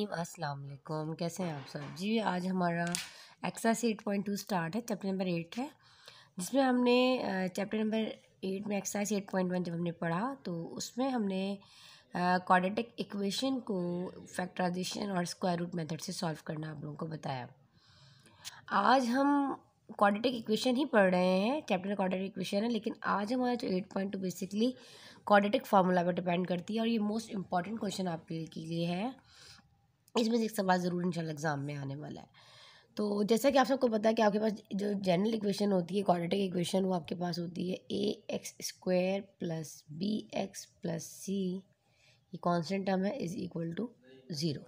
रहीम अस्सलाम वालेकुम कैसे हैं आप सब जी आज हमारा exercise eight point two start है चैप्टर नंबर एट है जिसमें हमने चैप्टर नंबर एट में एक्सरसाइज एट पॉइंट वन जब हमने पढ़ा तो उसमें हमने क्वाड्रेटिक इक्वेशन को फैक्टराइजेशन और स्क्वायर रूट मेथड से सॉल्व करना आप लोगों को बताया आज हम क्वाड्रेटिक इक्वेशन ही पढ़ रहे हैं चैप्टर क्वाड्रेटिक इक्वेशन है लेकिन आज हमारा जो eight point two basically quadratic formula पर डिपेंड करती है और ये मोस्ट इंपॉर्टेंट क्वेश्चन आपके लिए है इसमें से एक सवाल ज़रूर इन एग्ज़ाम में आने वाला है तो जैसा कि आप सबको पता है कि आपके पास जो जनरल इक्वेशन होती है क्वाड्रेटिक इक्वेशन वो आपके पास होती है A x square plus B x plus C ये कांस्टेंट टर्म है इज़ इक्वल टू ज़ीरो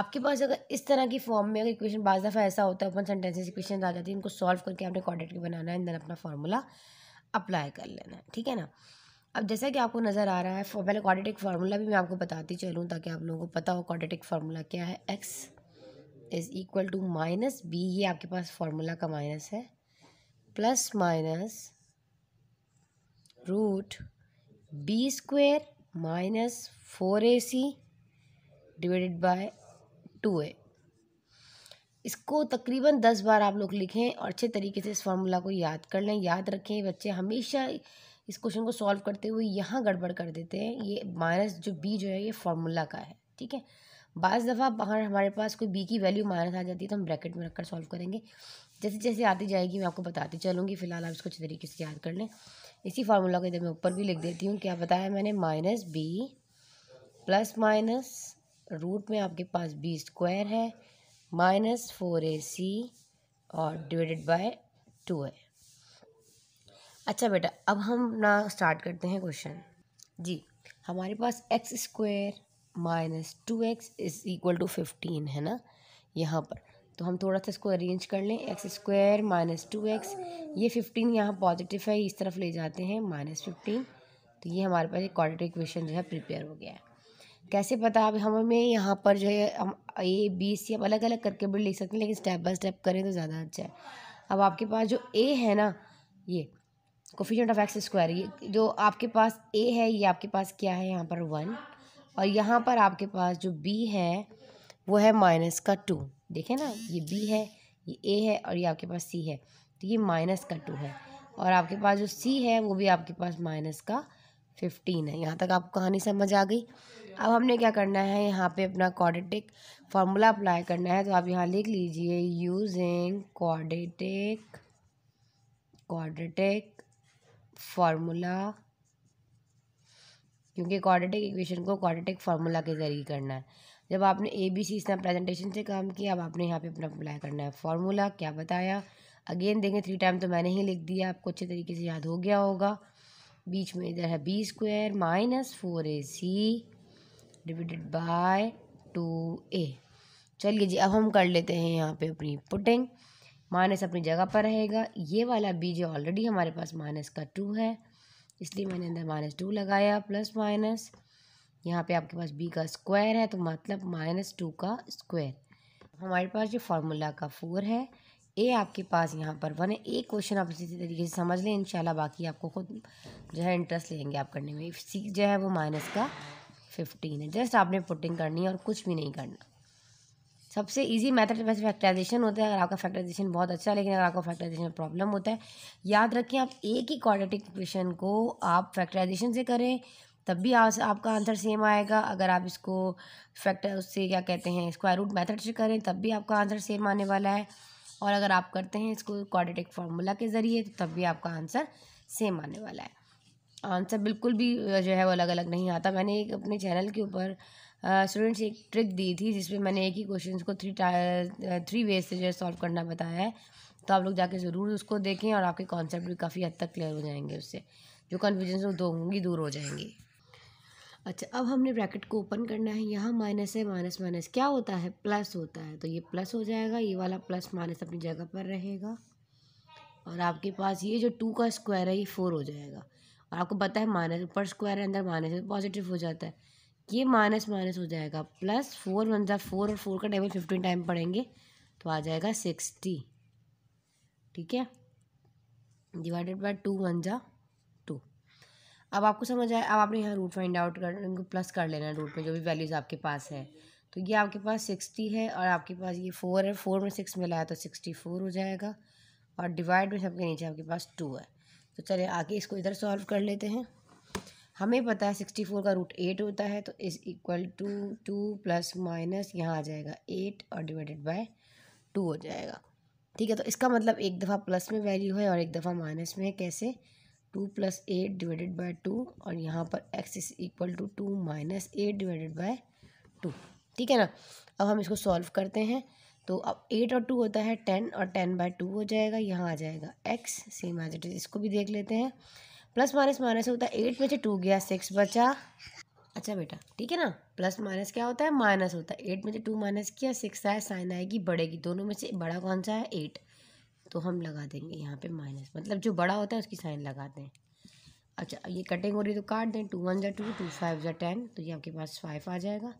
आपके पास अगर इस तरह की फॉर्म में अगर इक्वेशन बाज दफ़ा ऐसा होता है ओपन सेंटेंसेस इक्वेशन आ जाती है इनको सॉल्व करके आपने क्वाड्रेटिक बनाना है एंड देन अपना फार्मूला अप्लाई कर लेना है ठीक है ना अब जैसा कि आपको नज़र आ रहा है पहले क्वाड्रेटिक फार्मूला भी मैं आपको बताती चलूँ ताकि आप लोगों को पता हो क्वाड्रेटिक फार्मूला क्या है x is equal to minus B ये आपके पास फार्मूला का माइनस है plus minus root B square minus four A C divided by two A इसको तकरीबन दस बार आप लोग लिखें और अच्छे तरीके से इस फार्मूला को याद कर लें याद रखें बच्चे हमेशा इस क्वेश्चन को सॉल्व करते हुए यहाँ गड़बड़ कर देते हैं ये माइनस जो बी जो है ये फार्मूला का है ठीक है बाज़ दफ़ा बाहर हमारे पास कोई बी की वैल्यू माइनस आ जाती है तो हम ब्रैकेट में रखकर सॉल्व करेंगे जैसे जैसे आती जाएगी मैं आपको बताती चलूँगी फिलहाल आप इसको अच्छे तरीके से याद कर लें इसी फार्मूला को इधर मैं ऊपर भी लिख देती हूँ क्या बताया मैंने minus B plus minus root में आपके पास बी स्क्वायर है माइनस फोर ए सी और डिवाइडेड बाय टू है अच्छा बेटा अब हम ना स्टार्ट करते हैं क्वेश्चन जी हमारे पास x square minus two x is equal to fifteen है ना यहाँ पर तो हम थोड़ा सा इसको अरेंज कर लें x square minus two x ये फिफ्टीन यहाँ पॉजिटिव है इस तरफ ले जाते हैं माइनस फिफ्टीन तो ये हमारे पास एक क्वाड्रेटिक इक्वेशन जो है प्रिपेयर हो गया है कैसे पता अब हमें यहाँ पर जो है हम ए बी सी अब अलग अलग करके भी लिख सकते हैं लेकिन स्टेप बाय स्टेप करें तो ज़्यादा अच्छा है अब आपके पास जो ए है ना ये कोफिशेंट ऑफ एक्स स्क्वायर ये जो आपके पास ए है ये आपके पास क्या है यहाँ पर वन और यहाँ पर आपके पास जो बी है वो है माइनस का टू देखें ना ये बी है ये ए है और ये आपके पास सी है तो ये माइनस का टू है और आपके पास जो सी है वो भी आपके पास माइनस का फिफ्टीन है यहाँ तक आपको कहानी समझ आ गई अब हमने क्या करना है यहाँ पे अपना कॉडेटिक फार्मूला अप्लाई करना है तो आप यहाँ लिख लीजिए यूजिंग कॉडेटिक कॉडेटिक फार्मूला क्योंकि क्वाड्रेटिक इक्वेशन को क्वाड्रेटिक फार्मूला के ज़रिए करना है जब आपने ए बी सी इसमें प्रेजेंटेशन से काम किया अब आपने यहाँ पे अपना अप्लाई करना है फार्मूला क्या बताया अगेन देखें थ्री टाइम तो मैंने ही लिख दिया आपको अच्छे तरीके से याद हो गया होगा बीच में इधर है B square minus four A C divided by two A चलिए जी अब हम कर लेते हैं यहाँ पे अपनी पुटिंग माइनस अपनी जगह पर रहेगा ये वाला बी जो ऑलरेडी हमारे पास माइनस का टू है इसलिए मैंने अंदर माइनस टू लगाया प्लस माइनस यहाँ पे आपके पास बी का स्क्वायर है तो मतलब माइनस टू का स्क्वायर हमारे पास जो फार्मूला का फोर है ए आपके पास यहाँ पर वन है ए क्वेश्चन आप इसी तरीके से समझ लें इंशाल्लाह बाकी आपको खुद जो है इंटरेस्ट लेंगे आप करने में सी जो है वो माइनस का फिफ्टीन है जस्ट आपने पुटिंग करनी है और कुछ भी नहीं करना सबसे ईजी मेथड वैसे फैक्टराइजेशन होता है अगर आपका फैक्टराइजेशन बहुत अच्छा है लेकिन अगर आपका फैक्टराइजेशन में प्रॉब्लम होता है याद रखें आप एक ही क्वाड्रेटिक इक्वेशन को आप फैक्टराइजेशन से करें तब भी आप, आपका आंसर सेम आएगा अगर आप इसको फैक्टर उससे क्या कहते हैं स्क्वायर रूट मैथड से करें तब भी आपका आंसर सेम आने वाला है और अगर आप करते हैं इसको क्वाड्रेटिक फार्मूला के ज़रिए तो तब भी आपका आंसर सेम आने वाला है आंसर बिल्कुल भी जो है वो अलग अलग नहीं आता मैंने एक अपने चैनल के ऊपर स्टूडेंट्स एक ट्रिक दी थी जिसमें मैंने एक ही क्वेश्चन को थ्री थ्री वेज से जो है सॉल्व करना बताया है तो आप लोग जाके ज़रूर उसको देखें और आपके कॉन्सेप्ट भी काफ़ी हद तक क्लियर हो जाएंगे उससे जो कन्फ्यूजन दो होंगी दूर हो जाएंगी अच्छा अब हमने ब्रैकेट को ओपन करना है यहाँ माइनस है माइनस माइनस क्या होता है प्लस होता है तो ये प्लस हो जाएगा ये वाला प्लस माइनस अपनी जगह पर रहेगा और आपके पास ये जो टू का स्क्वायर है ये फोर हो जाएगा और आपको पता है माइनस ऊपर स्क्वायर है अंदर माइनस पॉजिटिव तो हो जाता है ये माइनस माइनस हो जाएगा प्लस फोर वन जब फोर और फोर का टेबल फिफ्टीन टाइम पढ़ेंगे तो आ जाएगा सिक्सटी ठीक है डिवाइडेड बाय टू वन ज़ा टू अब आपको समझ आए अब आपने यहाँ रूट फाइंड आउट कर इनको प्लस कर लेना है रूट में जो भी वैल्यूज़ आपके पास है तो ये आपके पास सिक्सटी है और आपके पास ये फोर है फोर में सिक्स मिला है तो सिक्सटी फोर हो जाएगा और डिवाइड में सबके नीचे आपके पास टू है तो चलिए आगे इसको इधर सॉल्व कर लेते हैं हमें पता है सिक्सटी फोर का रूट एट होता है तो is equal to two plus minus यहाँ आ जाएगा एट और डिवाइडेड बाय टू हो जाएगा ठीक है तो इसका मतलब एक दफ़ा प्लस में वैल्यू है और एक दफ़ा माइनस में है कैसे two plus eight divided by two और यहाँ पर x is equal to two minus eight divided by two ठीक है ना अब हम इसको सॉल्व करते हैं तो अब एट और टू होता है टेन और टेन बाय टू हो जाएगा यहाँ आ जाएगा x same as it is इसको भी देख लेते हैं प्लस माइनस माइनस होता है एट में से टू गया सिक्स बचा अच्छा बेटा ठीक है ना प्लस माइनस क्या होता है माइनस होता है एट में से टू माइनस किया सिक्स आया साइन आएगी बढ़ेगी दोनों में से बड़ा कौन सा है एट तो हम लगा देंगे यहाँ पे माइनस मतलब जो बड़ा होता है उसकी साइन लगाते हैं अच्छा ये कटिंग हो है तो काट दें टू वन ज़ा टू टू फाइव जै टेन तो ये आपके पास फाइव आ जाएगा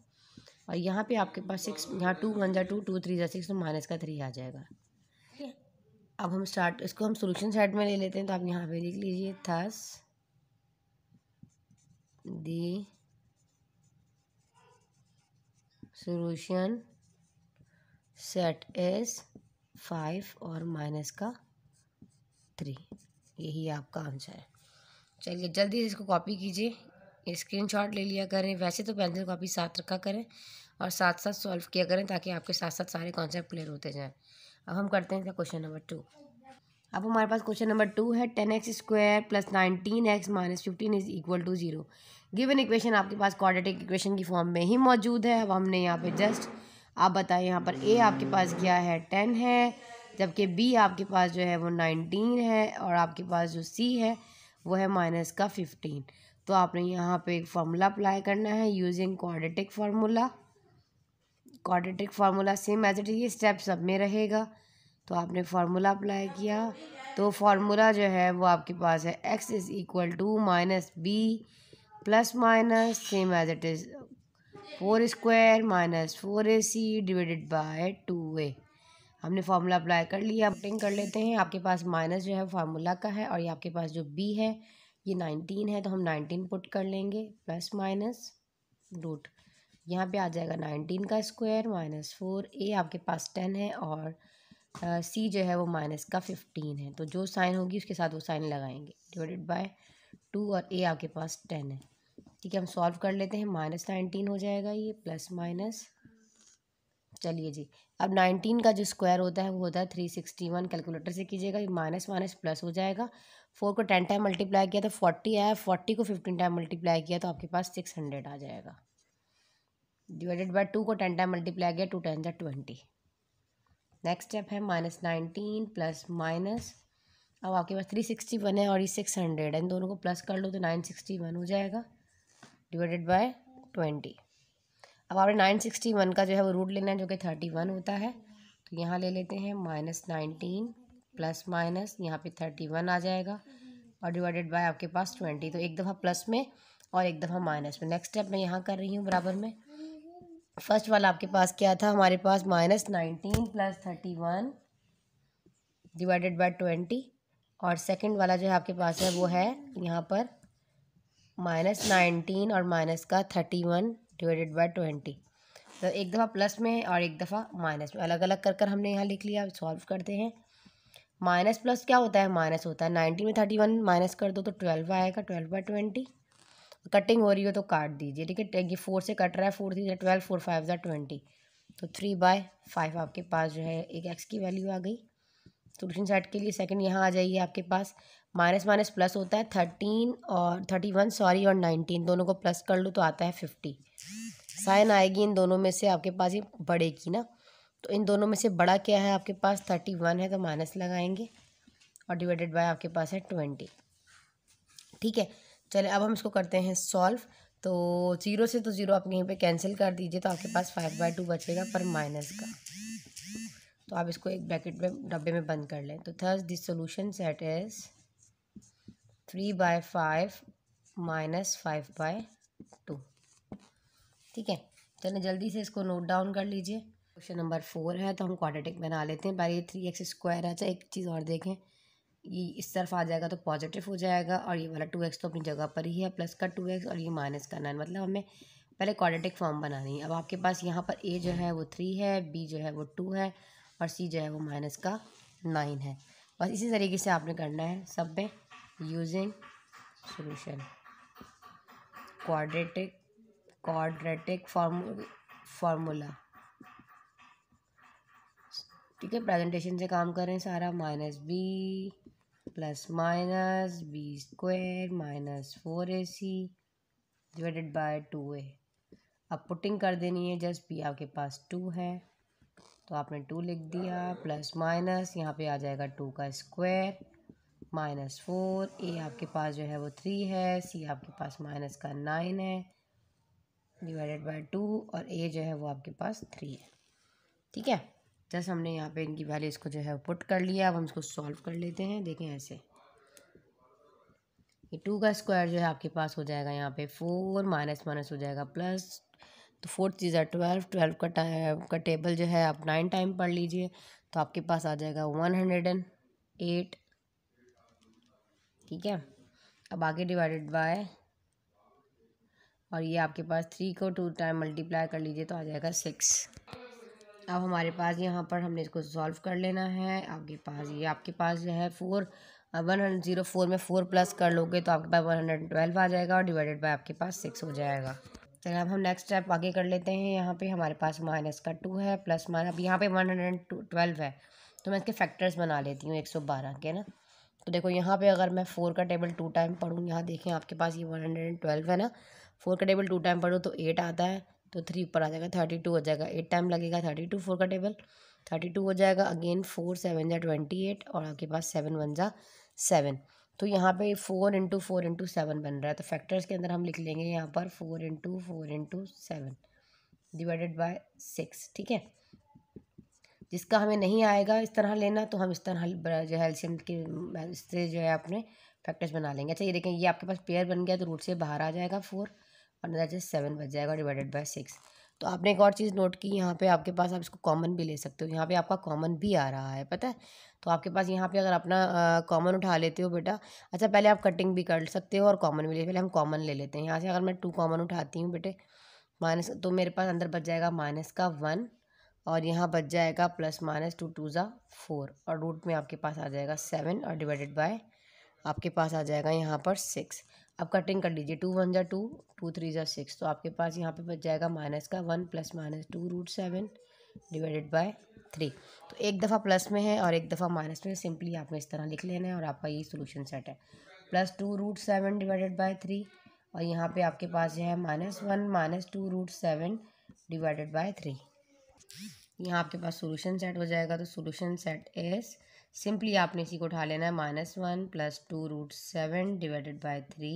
और यहाँ पे आपके पास सिक्स यहाँ टू वन जै टू टू थ्री जै सिक्स तो माइनस का थ्री आ जाएगा अब हम स्टार्ट इसको हम सॉल्यूशन सेट में ले लेते हैं तो आप यहाँ पे लिख लीजिए thus the solution set S five और माइनस का थ्री यही आपका आंसर है चलिए जल्दी से इसको कॉपी कीजिए स्क्रीनशॉट ले लिया करें वैसे तो पेंसिल कॉपी साथ रखा करें और साथ साथ सॉल्व किया करें ताकि आपके साथ साथ सारे कॉन्सेप्ट क्लियर होते जाएं अब हम करते हैं इसका क्वेश्चन नंबर टू अब हमारे पास क्वेश्चन नंबर टू है ten x square plus nineteen x minus fifteen is equal to zero given equation आपके पास क्वाड्रेटिक इक्वेशन की फॉर्म में ही मौजूद है अब हमने यहाँ पे जस्ट आप बताएं यहाँ पर ए आपके पास क्या है टेन है जबकि बी आपके पास जो है वो नाइनटीन है और आपके पास जो सी है वो है माइनस का फिफ्टीन तो आपने यहाँ पर एक फार्मूला अप्लाई करना है using quadratic formula quadratic formula same as it ये स्टेप सब में रहेगा तो आपने फार्मूला अप्लाई किया तो फार्मूला जो है वो आपके पास है x is equal to minus B plus minus same as it is four square minus four A C divided by two A हमने फार्मूला अप्लाई कर लिया अपटिंग कर लेते हैं आपके पास माइनस जो है फार्मूला का है और ये आपके पास जो बी है ये नाइनटीन है तो हम नाइनटीन पुट कर लेंगे प्लस माइनस रूट यहाँ पे आ जाएगा नाइनटीन का स्क्वायर माइनस फोर ए आपके पास टेन है और सी जो है वो माइनस का फिफ्टीन है तो जो साइन होगी उसके साथ वो साइन लगाएंगे डिवाइडेड बाय टू और ए आपके पास टेन है ठीक है हम सॉल्व कर लेते हैं माइनस नाइनटीन हो जाएगा ये प्लस माइनस चलिए जी अब नाइनटीन का जो स्क्वायर होता है वो होता है थ्री सिक्सटी वन कैलकुलेटर से कीजिएगा ये माइनस माइनस प्लस हो जाएगा फोर को टेन टाइम मल्टीप्लाई किया तो फोर्टी आया फोर्टी को फिफ्टीन टाइम मल्टीप्लाई किया तो आपके पास सिक्स हंड्रेड आ जाएगा डिवाइडेड बाय टू को टेन टाइम मल्टीप्लाई गया टू टेन जै ट्वेंटी नेक्स्ट स्टेप है माइनस नाइनटीन प्लस माइनस अब आपके पास थ्री सिक्सटी वन है और ये सिक्स हंड्रेड है इन दोनों को प्लस कर लो तो नाइन सिक्सटी वन हो जाएगा डिवाइडेड बाय ट्वेंटी अब आपने नाइन सिक्सटी वन का जो है वो रूट लेना है जो कि थर्टी वन होता है तो यहाँ ले लेते हैं माइनस नाइनटीन प्लस माइनस यहाँ पे थर्टी वन आ जाएगा और डिवाइडेड बाय आपके पास ट्वेंटी तो एक दफ़ा प्लस में और एक दफ़ा माइनस में नेक्स्ट स्टेप मैं यहाँ कर रही हूँ बराबर में फर्स्ट वाला आपके पास क्या था हमारे पास minus nineteen plus thirty one divided by twenty और सेकंड वाला जो है आपके पास है वो है यहाँ पर माइनस नाइनटीन और माइनस का thirty one divided by twenty तो एक दफ़ा प्लस में है और एक दफ़ा माइनस में अलग अलग कर कर हमने यहाँ लिख लिया सॉल्व करते हैं माइनस प्लस क्या होता है माइनस होता है नाइनटीन में थर्टी वन माइनस कर दो तो ट्वेल्व आएगा ट्वेल्व बाई ट्वेंटी कटिंग हो रही हो तो काट दीजिए ठीक है ये फोर से कट रहा है four three twelve four five ज़ा ट्वेंटी तो थ्री बाय फाइव आपके पास जो है एक एक्स की वैल्यू आ गई सोल्यूशन सेट के लिए सेकंड यहाँ आ जाइए आपके पास माइनस माइनस प्लस होता है थर्टीन और थर्टी वन सॉरी और नाइनटीन दोनों को प्लस कर लो तो आता है फिफ्टी साइन आएगी इन दोनों में से आपके पास ये बढ़ेगी ना तो इन दोनों में से बड़ा क्या है आपके पास थर्टी वन है तो माइनस लगाएंगे और डिवाइडेड बाय आपके पास है ट्वेंटी ठीक है चले अब हम इसको करते हैं सॉल्व तो ज़ीरो से तो ज़ीरो आप यहीं पे कैंसिल कर दीजिए तो आपके पास फाइव बाई टू बचेगा पर माइनस का तो आप इसको एक ब्रैकेट में डब्बे में बंद कर लें तो thus this solution set is three by five minus five by two ठीक है चलो जल्दी से इसको नोट डाउन कर लीजिए क्वेश्चन नंबर फोर है तो हम क्वाड्रेटिक बना लेते हैं पहले ये थ्री एक्स स्क्वायर है अच्छा एक चीज़ और देखें ये इस तरफ आ जाएगा तो पॉजिटिव हो जाएगा और ये वाला टू एक्स तो अपनी जगह पर ही है प्लस का टू एक्स और ये माइनस का नाइन मतलब हमें पहले क्वाड्रेटिक फॉर्म बनानी है अब आपके पास यहाँ पर ए जो है वो थ्री है बी जो है वो टू है और सी जो है वो माइनस का नाइन है बस इसी तरीके से आपने करना है सब में using solution quadratic quadratic form formula ठीक है प्रेजेंटेशन से काम करें सारा minus B plus minus b square minus four A C divided by two a अब पुटिंग कर देनी है जस्ट पी आपके पास टू है तो आपने टू लिख दिया प्लस माइनस यहाँ पे आ जाएगा टू का स्क्वायर माइनस फोर ए आपके पास जो है वो थ्री है सी आपके पास माइनस का नाइन है डिवाइडेड बाय टू और ए जो है वो आपके पास थ्री है ठीक है जैसे हमने यहाँ पे इनकी वैल्यू इसको जो है पुट कर लिया अब हम इसको सॉल्व कर लेते हैं देखें ऐसे ये टू का स्क्वायर जो है आपके पास हो जाएगा यहाँ पे फोर माइनस माइनस हो जाएगा प्लस तो फोर्थ चीज़ है ट्वेल्व ट्वेल्व का टाइम का टेबल जो है आप नाइन टाइम पढ़ लीजिए तो आपके पास आ जाएगा वन हंड्रेड एंड एट ठीक है अब आगे डिवाइडेड बाय और ये आपके पास थ्री को टू टाइम मल्टीप्लाई कर लीजिए तो आ जाएगा सिक्स अब हमारे पास यहाँ पर हमने इसको सॉल्व कर लेना है आपके पास ये आपके पास जो है four one hundred zero four में फोर प्लस कर लोगे तो आपके पास वन हंड्रेड ट्वेल्व आ जाएगा और डिवाइडेड बाय आपके पास सिक्स हो जाएगा चलिए अब हम नेक्स्ट स्टेप आगे कर लेते हैं यहाँ पे हमारे पास माइनस का टू है प्लस माइनस अब यहाँ पे वन हंड्रेड ट्वेल्व है तो मैं इसके फैक्टर्स बना लेती हूँ एक सौ बारह के ना तो देखो यहाँ पे अगर मैं फोर का टेबल टू टाइम पढ़ूँ यहाँ देखें आपके पास ये वन हंड्रेड एंड ट्वेल्व है ना फोर का टेबल टू टाइम पढ़ूँ तो एट आता है तो थ्री ऊपर आ जाएगा थर्टी टू हो जाएगा एट टाइम लगेगा थर्टी टू फोर का टेबल थर्टी टू हो जाएगा अगेन फोर सेवन जा ट्वेंटी एट और आपके पास सेवन वन जा सेवन तो यहाँ पे four into four into seven बन रहा है तो फैक्टर्स के अंदर हम लिख लेंगे यहाँ पर four into four into seven divided by six ठीक है जिसका हमें नहीं आएगा इस तरह लेना तो हम इस तरह जो है एल्शियम के इससे जो है अपने फैक्टर्स बना लेंगे अच्छा ये देखें ये आपके पास पेयर बन गया तो रूट से बाहर आ जाएगा फोर और दैट इज सेवन बच जाएगा डिवाइडेड बाय सिक्स तो आपने एक और चीज़ नोट की यहाँ पे आपके पास आप इसको कॉमन भी ले सकते हो यहाँ पे आपका कॉमन भी आ रहा है पता है तो आपके पास यहाँ पे अगर अपना कॉमन उठा लेते हो बेटा अच्छा पहले आप कटिंग भी कर सकते हो और कॉमन भी ले पहले हम कॉमन ले लेते हैं यहाँ से अगर मैं टू कॉमन उठाती हूँ बेटे माइनस तो मेरे पास अंदर बच जाएगा माइनस का वन और यहाँ बच जाएगा प्लस माइनस टू टू ज़ा फोर और रूट में आपके पास आ जाएगा सेवन और डिवाइडेड बाय आपके पास आ जाएगा यहाँ पर सिक्स अब कटिंग कर लीजिए टू वन ज़ा टू टू थ्री ज़ा सिक्स तो आपके पास यहाँ पे बच जाएगा माइनस का one plus minus two root seven divided by three तो एक दफ़ा प्लस में है और एक दफ़ा माइनस में सिंपली आपने इस तरह लिख लेना है और आपका ये सोल्यूशन सेट है plus two root seven divided by three और यहाँ पे आपके पास जो है minus one minus two root seven divided by three यहाँ आपके पास सोल्यूशन सेट हो जाएगा तो सोल्यूशन सेट इज़ सिंपली आपने इसी को उठा लेना है minus one plus two root seven divided by three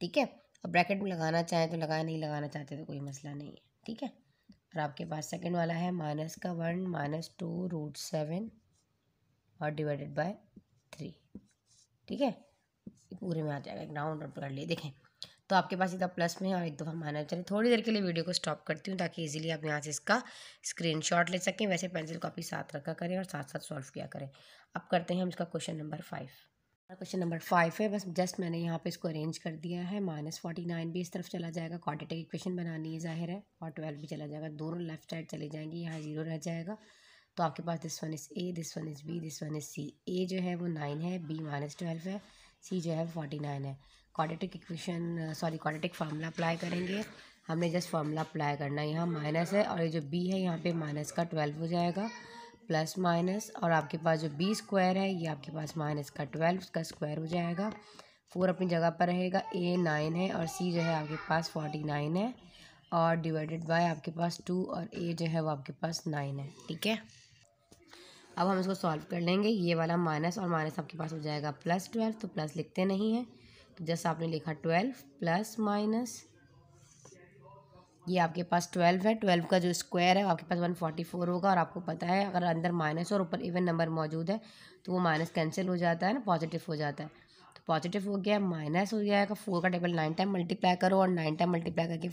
ठीक है अब ब्रैकेट में लगाना चाहें तो लगाए नहीं लगाना चाहते तो कोई मसला नहीं है ठीक है और आपके पास सेकंड वाला है माइनस का one minus two root seven और डिवाइडेड बाय थ्री ठीक है पूरे में आ जाएगा एक राउंड पकड़ लिए देखें तो आपके पास इधर प्लस में और एक दफ़ा माइनस चलिए थोड़ी देर के लिए वीडियो को स्टॉप करती हूँ ताकि इजीली आप यहाँ से इसका स्क्रीनशॉट ले सकें वैसे पेंसिल कॉपी साथ रखा करें और साथ साथ सॉल्व किया करें अब करते हैं हम इसका question number five question number five है बस जस्ट मैंने यहाँ पे इसको अरेंज कर दिया है माइनस फोर्टी नाइन भी इस तरफ चला जाएगा क्वाड्रेटिक इक्वेशन बनानी है जाहिर है और ट्वेल्व भी चला जाएगा दोनों लेफ्ट साइड चले जाएंगे यहाँ जीरो रह जाएगा तो आपके पास this one is a this one is b this one is c a जो है वो नाइन है बी माइनस ट्वेल्व है सी जो है फोर्टी नाइन है quadratic equation sorry quadratic formula apply करेंगे हमने जस्ट फार्मूला अप्लाई करना है यहाँ माइनस है और ये जो बी है यहाँ पे माइनस का ट्वेल्व हो जाएगा प्लस माइनस और आपके पास जो बी स्क्वायर है ये आपके पास माइनस का ट्वेल्व का स्क्वायर हो जाएगा फोर अपनी जगह पर रहेगा ए नाइन है और सी जो है आपके पास फोर्टी नाइन है और डिवाइडेड बाय आपके पास टू और ए जो है वो आपके पास नाइन है ठीक है अब हम इसको सॉल्व कर लेंगे ये वाला माइनस और माइनस आपके पास हो जाएगा प्लस ट्वेल्व तो प्लस लिखते नहीं हैं तो जैसा आपने लिखा ट्वेल्व प्लस माइनस ये आपके पास ट्वेल्व है ट्वेल्व का जो स्क्वायर है आपके पास वन फोर्टी फोर होगा और आपको पता है अगर अंदर माइनस और ऊपर इवन नंबर मौजूद है तो वो माइनस कैंसिल हो जाता है ना पॉजिटिव हो जाता है तो पॉजिटिव हो गया माइनस हो जाएगा फोर का टेबल नाइन टाइम मल्टीप्लाई करो और नाइन टाइम मल्टीप्लाई करके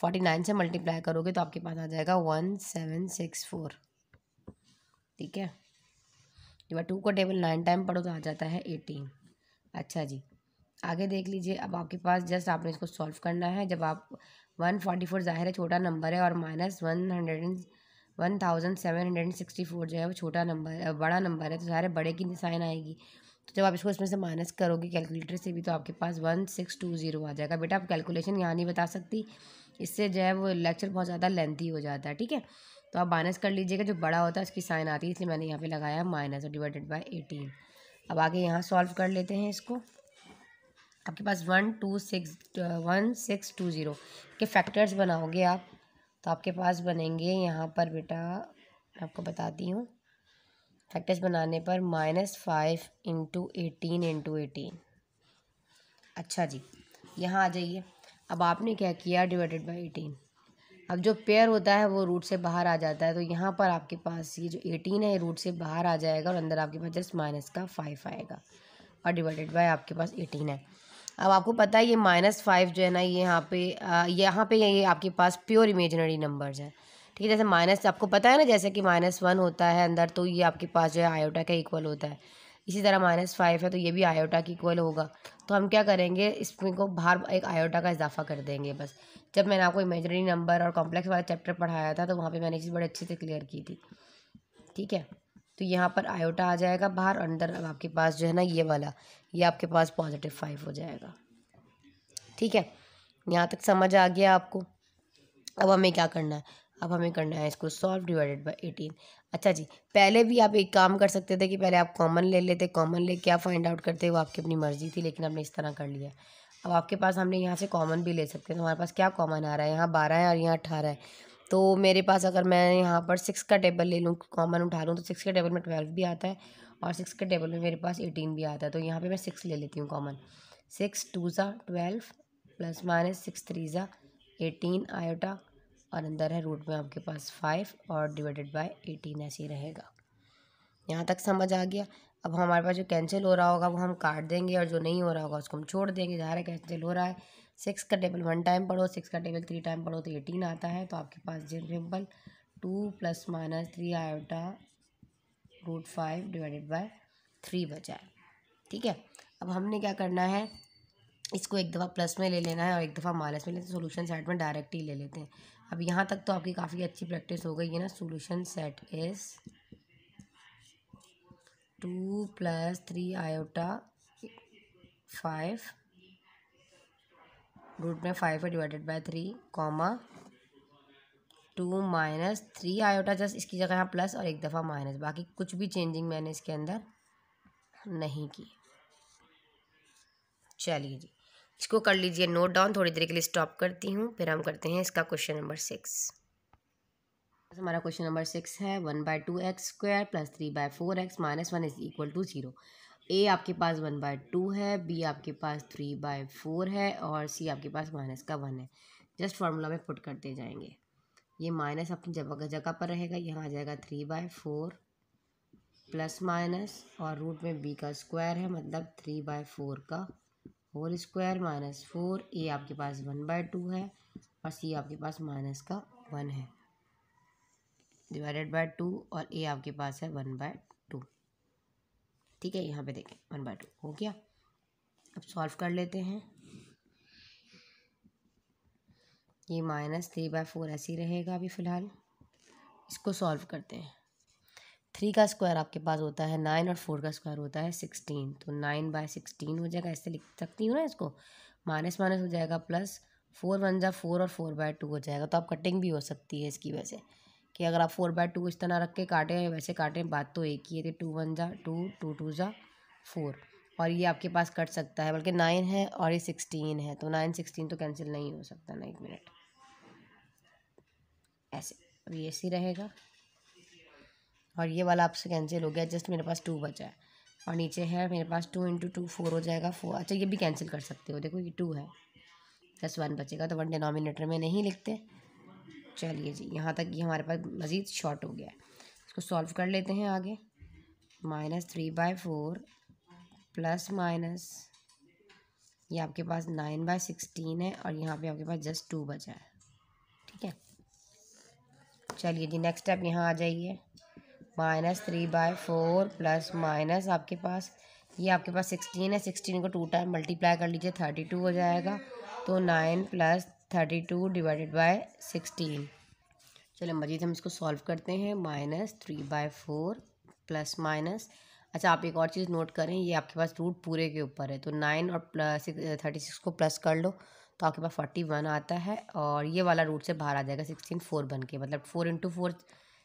फोर्टी नाइन से मल्टीप्लाई करोगे तो आपके पास आ जाएगा वन सेवन सिक्स फोर ठीक है जब टू का टेबल नाइन टाइम पढ़ो तो आ जाता है एटीन अच्छा जी आगे देख लीजिए अब आपके पास जस्ट आपने इसको सॉल्व करना है जब आप वन फोर्टी फोर ज़ाहिर है छोटा नंबर है और minus one hundred and one thousand seven hundred and sixty four जो है वो छोटा नंबर है बड़ा नंबर है तो सारे बड़े की निशान आएगी तो जब आप इसको इसमें से माइनस करोगे कैलकुलेटर से भी तो आपके पास वन सिक्स टू ज़ीरो आ जाएगा बेटा आप कैलकुलेशन यहाँ नहीं बता सकती इससे जो है वो लेक्चर बहुत ज़्यादा लेंथी हो जाता है ठीक है तो आप माइनस कर लीजिएगा जो बड़ा होता है उसकी साइन आती है इसलिए मैंने यहाँ पे लगाया माइनस डिवाइडेड बाय एटीन अब आगे यहाँ सॉल्व कर लेते हैं इसको आपके पास one two six one six two zero के फैक्टर्स बनाओगे आप तो आपके पास बनेंगे यहाँ पर बेटा मैं आपको बताती हूँ फैक्टर्स बनाने पर minus five into eighteen into eighteen अच्छा जी यहाँ आ जाइए अब आपने क्या किया डिवाइडेड बाई एटीन अब जो पेयर होता है वो रूट से बाहर आ जाता है तो यहाँ पर आपके पास ये जो एटीन है रूट से बाहर आ जाएगा और अंदर आपके पास जस्ट माइनस का फाइव आएगा और डिवाइडेड बाय आपके पास एटीन है अब आपको पता है ये माइनस फाइव जो है ना ये यहाँ पे यहाँ पे ये आपके पास प्योर इमेजनरी नंबर्स हैं ठीक है जैसे माइनस आपको पता है ना जैसे कि माइनस वन होता है अंदर तो ये आपके पास जो है आयोटा का इक्वल होता है इसी तरह माइनस फाइव है तो ये भी आयोटा की इक्वल होगा तो हम क्या करेंगे इसमें को बाहर एक आयोटा का इजाफा कर देंगे बस जब मैंने आपको इमेजनरी नंबर और कॉम्प्लेक्स वाला चैप्टर पढ़ाया था तो वहाँ पर मैंने चीज़ बड़े अच्छे से क्लियर की थी ठीक है तो यहाँ पर आयोटा आ जाएगा बाहर अंडर आपके पास जो है ना ये वाला ये आपके पास पॉजिटिव फाइव हो जाएगा ठीक है यहाँ तक समझ आ गया आपको अब हमें क्या करना है अब हमें करना है इसको सॉल्व डिवाइडेड बाई एटीन अच्छा जी पहले भी आप एक काम कर सकते थे कि पहले आप कॉमन ले लेते कॉमन ले क्या फाइंड आउट करते वो आपकी अपनी मर्जी थी लेकिन हमने इस तरह कर लिया अब आपके पास हमने यहाँ से कॉमन भी ले सकते हैं तो हमारे पास क्या कॉमन आ रहा है यहाँ बारह है और यहाँ अठारह है तो मेरे पास अगर मैं यहाँ पर सिक्स का टेबल ले लूँ कॉमन उठा लूँ तो सिक्स के टेबल में ट्वेल्व भी आता है और सिक्स के टेबल में मेरे पास एटीन भी आता है तो यहाँ पे मैं सिक्स ले लेती हूँ कॉमन सिक्स टू ज़ा twelve plus minus six three ज़ा एटीन आयोटा और अंदर है रूट में आपके पास फाइव और डिवाइडेड बाय एटीन ऐसे ही रहेगा यहाँ तक समझ आ गया अब हमारे पास जो कैंसिल हो रहा होगा वो हम काट देंगे और जो नहीं हो रहा होगा उसको हम छोड़ देंगे जहाँ है कैंसिल हो रहा है सिक्स का टेबल वन टाइम पढ़ो सिक्स का टेबल थ्री टाइम पढ़ो तो एटीन आता है तो आपके पास जिम simple two plus minus three iota root five divided by three बचाए ठीक है अब हमने क्या करना है इसको एक दफ़ा प्लस में ले लेना है और एक दफ़ा माइनस में लेते हैं सोल्यूशन सेट में डायरेक्ट ही ले लेते हैं अब यहाँ तक तो आपकी काफ़ी अच्छी प्रैक्टिस हो गई है ना solution set is two plus three iota five root में फाइव है divided by three comma two minus three iota just इसकी जगह यहाँ प्लस और एक दफ़ा माइनस बाकी कुछ भी चेंजिंग मैंने इसके अंदर नहीं की चलिए जी इसको कर लीजिए नोट डाउन थोड़ी देर के लिए स्टॉप करती हूँ फिर हम करते हैं इसका क्वेश्चन नंबर सिक्स हमारा क्वेश्चन नंबर सिक्स है one by two x square plus three by four x minus one is equal to zero a आपके पास वन बाय टू है बी आपके पास थ्री बाय फोर है और सी आपके पास माइनस का वन है जस्ट फार्मूला में पुट करते जाएंगे ये माइनस अपनी जगह जगह पर रहेगा यहाँ आ जाएगा three by four plus minus और रूट में बी का स्क्वायर है मतलब थ्री बाय फोर का होल स्क्वायर माइनस फोर ए आपके पास वन बाय टू है और सी आपके पास माइनस का वन है डिवाइडेड बाय टू और ए आपके पास है वन बाय ठीक है यहाँ पे देखें वन बाई टू हो गया अब सॉल्व कर लेते हैं ये माइनस थ्री बाई फोर ऐसे ही रहेगा अभी फ़िलहाल इसको सॉल्व करते हैं थ्री का स्क्वायर आपके पास होता है नाइन और फोर का स्क्वायर होता है सिक्सटीन तो नाइन बाय सिक्सटीन हो जाएगा ऐसे लिख सकती हूँ ना इसको माइनस माइनस हो जाएगा प्लस फोर वन जा फोर और फोर बाय टू हो जाएगा तो आप कटिंग भी हो सकती है इसकी वजह से कि अगर आप फोर बाय टू इस तरह रख के काटें वैसे काटें बात तो एक ही है कि टू वन ज़ा टू टू टू ज़ा फोर और ये आपके पास कट सकता है बल्कि नाइन है और ये सिक्सटीन है तो नाइन सिक्सटीन तो कैंसिल नहीं हो सकता ना एक मिनट ऐसे अब ये सी रहेगा और ये वाला आपसे कैंसिल हो गया जस्ट मेरे पास टू बचा है और नीचे है मेरे पास टू इंटू टू फोर हो जाएगा फोर अच्छा ये भी कैंसिल कर सकते हो देखो ये टू है प्लस वन बचेगा तो वन डिनोमिनेटर में नहीं लिखते चलिए जी यहाँ तक ये हमारे पास मज़ीद शॉर्ट हो गया है इसको सॉल्व कर लेते हैं आगे minus three by four plus minus ये आपके पास नाइन बाई सिक्सटीन है और यहाँ पे आपके पास जस्ट टू बचा है ठीक है चलिए जी नेक्स्ट स्टेप यहाँ आ जाइए minus three by four plus minus आपके पास ये आपके पास सिक्सटीन है सिक्सटीन को टू टाइम मल्टीप्लाई कर लीजिए थर्टी टू हो जाएगा तो nine plus thirty two divided by sixteen चलो मजीद हम इसको सॉल्व करते हैं minus three by four plus minus अच्छा आप एक और चीज़ नोट करें ये आपके पास रूट पूरे के ऊपर है तो नाइन और प्लस थर्टी सिक्स को प्लस कर लो तो आपके पास फोर्टी वन आता है और ये वाला रूट से बाहर आ जाएगा सिक्सटीन फोर बन के मतलब फोर इंटू फोर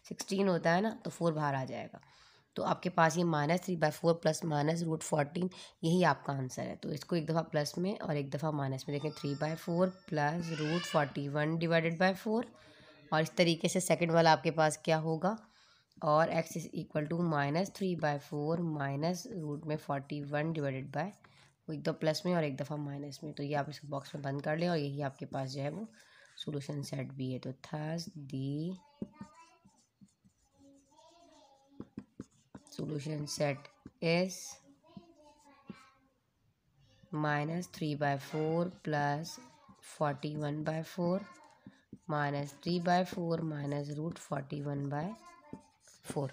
सिक्सटीन होता है ना तो फोर बाहर आ जाएगा तो आपके पास ये minus three by four plus minus root fourteen यही आपका आंसर है तो इसको एक दफ़ा प्लस में और एक दफ़ा माइनस में देखें three by four plus root forty one divided by four और इस तरीके से सेकेंड वाला आपके पास क्या होगा और x is equal to minus three by four minus root में फोर्टी वन डिवाइडेड बाय एक दफ़ा प्लस में और एक दफ़ा माइनस में तो ये आप इसको बॉक्स में बंद कर लें और यही आपके पास जो है वो सोल्यूशन सेट भी है तो thus the solution set is minus 3 by 4 plus 41 by 4 minus three by four minus root forty one by four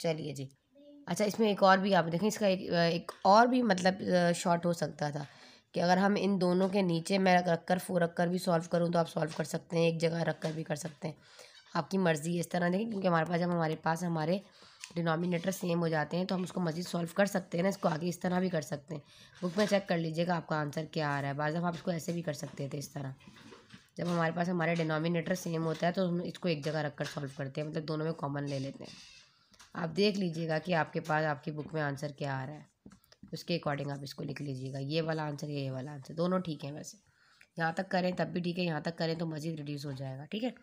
चलिए जी अच्छा इसमें एक और भी आप देखें इसका एक एक और भी मतलब शॉर्ट हो सकता था कि अगर हम इन दोनों के नीचे मैं रख कर फोर रख कर भी सॉल्व करूँ तो आप सॉल्व कर सकते हैं एक जगह रख कर भी कर सकते हैं आपकी मर्ज़ी इस तरह देखें क्योंकि हमारे पास जब हमारे पास हमारे डिनोमिनेटर सेम हो जाते हैं तो हम उसको मज़ीद सॉल्व कर सकते हैं ना इसको आगे इस तरह भी कर सकते हैं बुक में चेक कर लीजिएगा आपका आंसर क्या आ रहा है बाज़ आप इसको ऐसे भी कर सकते थे इस तरह जब हमारे पास हमारे डिनोमिनेटर सेम होता है तो हम इसको एक जगह रख कर सॉल्व करते हैं मतलब दोनों में कॉमन ले लेते हैं आप देख लीजिएगा कि आपके पास आपकी बुक में आंसर क्या आ रहा है उसके अकॉर्डिंग आप इसको लिख लीजिएगा ये वाला आंसर ये वाला आंसर दोनों ठीक है वैसे यहाँ तक करें तब भी ठीक है यहाँ तक करें तो मज़ीद रिड्यूस हो जाएगा ठीक है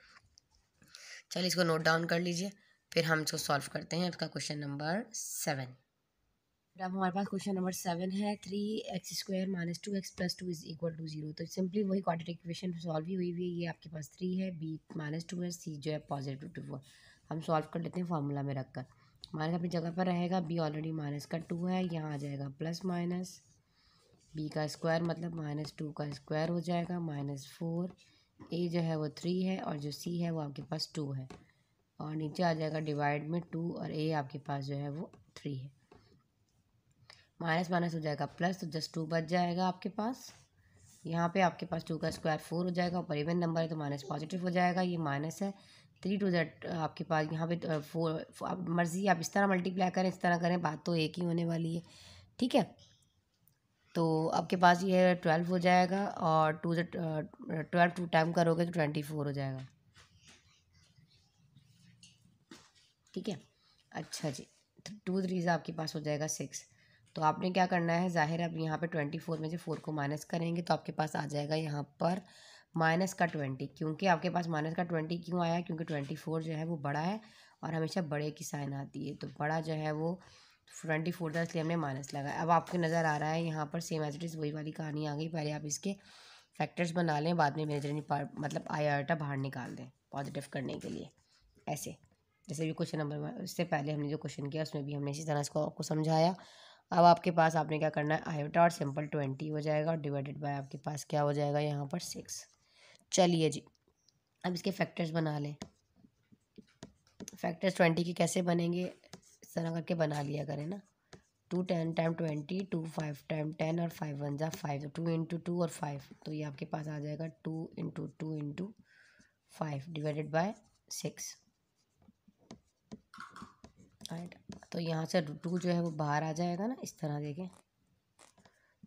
चलिए इसको नोट डाउन कर लीजिए फिर हम इसको सॉल्व करते हैं इसका क्वेश्चन नंबर सेवन अब हमारे पास क्वेश्चन नंबर सेवन है three x square minus two x plus two is equal to zero तो सिंपली वही क्वाड्रेटिक इक्वेशन सॉल्व ही हुई हुई है ये आपके पास थ्री है बी माइनस टू है सी जो है पॉजिटिव टू फोर हम सॉल्व कर लेते हैं फार्मूला में रखकर हमारे माइनस अपनी जगह पर रहेगा बी ऑलरेडी माइनस का टू है यहाँ आ जाएगा प्लस माइनस बी का स्क्वायर मतलब माइनस टू का स्क्वायर हो जाएगा माइनस फोर ए जो है वो थ्री है और जो सी है वो आपके पास टू है और नीचे आ जाएगा डिवाइड में टू और ए आपके पास जो है वो थ्री है माइनस माइनस हो जाएगा प्लस तो जस्ट टू बच जाएगा आपके पास यहाँ पे आपके पास टू का स्क्वायर फोर हो जाएगा ऊपर इवन नंबर है तो माइनस पॉजिटिव हो जाएगा ये माइनस है थ्री टू जेड आपके पास यहाँ पे फोर आप मर्जी आप इस तरह मल्टीप्लाई करें इस तरह करें बात तो एक ही होने वाली है ठीक है तो आपके पास ये ट्वेल्व हो जाएगा और टू जेड ट्वेल्व टू टाइम करोगे तो ट्वेंटी फोर हो जाएगा ठीक है अच्छा जी टू तो थ्रीज़ आपके पास हो जाएगा सिक्स तो आपने क्या करना है ज़ाहिर अब यहाँ पे ट्वेंटी फोर में से फोर को माइनस करेंगे तो आपके पास आ जाएगा यहाँ पर माइनस का ट्वेंटी क्योंकि आपके पास माइनस का ट्वेंटी क्यों आया क्योंकि ट्वेंटी फोर जो है वो बड़ा है और हमेशा बड़े की साइन आती है तो बड़ा जो है वो ट्वेंटी फोर था इसलिए हमने माइनस लगाया अब आपको नज़र आ रहा है यहाँ पर सेम एज इट इज़ वही वाली कहानी आ गई पहले आप इसके फैक्टर्स बना लें बाद में मेजर मतलब आई आटा बाहर निकाल दें पॉजिटिव करने के लिए ऐसे जैसे भी क्वेश्चन नंबर इससे पहले हमने जो क्वेश्चन किया उसमें भी हमने इसी तरह इसको आपको समझाया अब आपके पास आपने क्या करना है आयोटा और सिंपल ट्वेंटी हो जाएगा और डिवाइडेड बाय आपके पास क्या हो जाएगा यहाँ पर सिक्स चलिए जी अब इसके फैक्टर्स बना लें फैक्टर्स ट्वेंटी के कैसे बनेंगे इस तरह करके बना लिया करें ना two ten time twenty two five time ten और फाइव वन जा फाइव टू इंटू टू और फाइव तो ये आपके पास आ जाएगा two into two into five divided by six right तो यहाँ से टू जो है वो बाहर आ जाएगा ना इस तरह देखें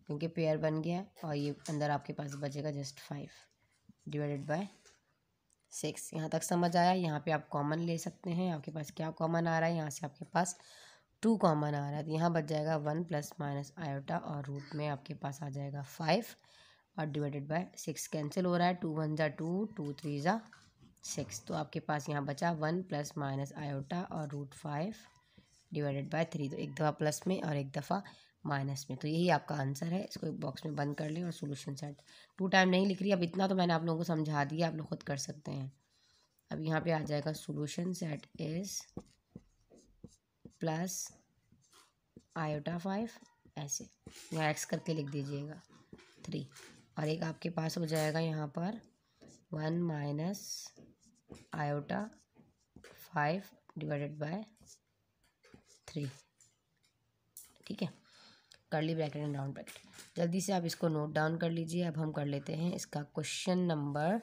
क्योंकि पेयर बन गया है और ये अंदर आपके पास बचेगा just five divided by six यहाँ तक समझ आया यहाँ पे आप कॉमन ले सकते हैं आपके पास क्या कॉमन आ रहा है यहाँ से आपके पास टू कॉमन आ रहा है तो यहाँ बच जाएगा वन प्लस माइनस आयोटा और रूट में आपके पास आ जाएगा फाइव और डिवाइडेड बाय सिक्स कैंसिल हो रहा है टू वन ज़ा टू टू थ्री ज़ा सिक्स तो आपके पास यहाँ बचा वन प्लस माइनस आयोटा और root five divided by three तो एक दफ़ा प्लस में और एक दफ़ा माइनस में तो यही आपका आंसर है इसको एक बॉक्स में बंद कर लें और सोल्यूशन सेट टू टाइम नहीं लिख रही अब इतना तो मैंने आप लोगों को समझा दिया आप लोग खुद कर सकते हैं अब यहाँ पे आ जाएगा solution set is plus iota five ऐसे यहाँ एक्स करके लिख दीजिएगा थ्री और एक आपके पास हो जाएगा यहाँ पर one minus iota five divided by three ठीक है ली ब्रैकेट एंड राउंड ब्रैकेट जल्दी से आप इसको नोट डाउन कर लीजिए अब हम कर लेते हैं इसका क्वेश्चन नंबर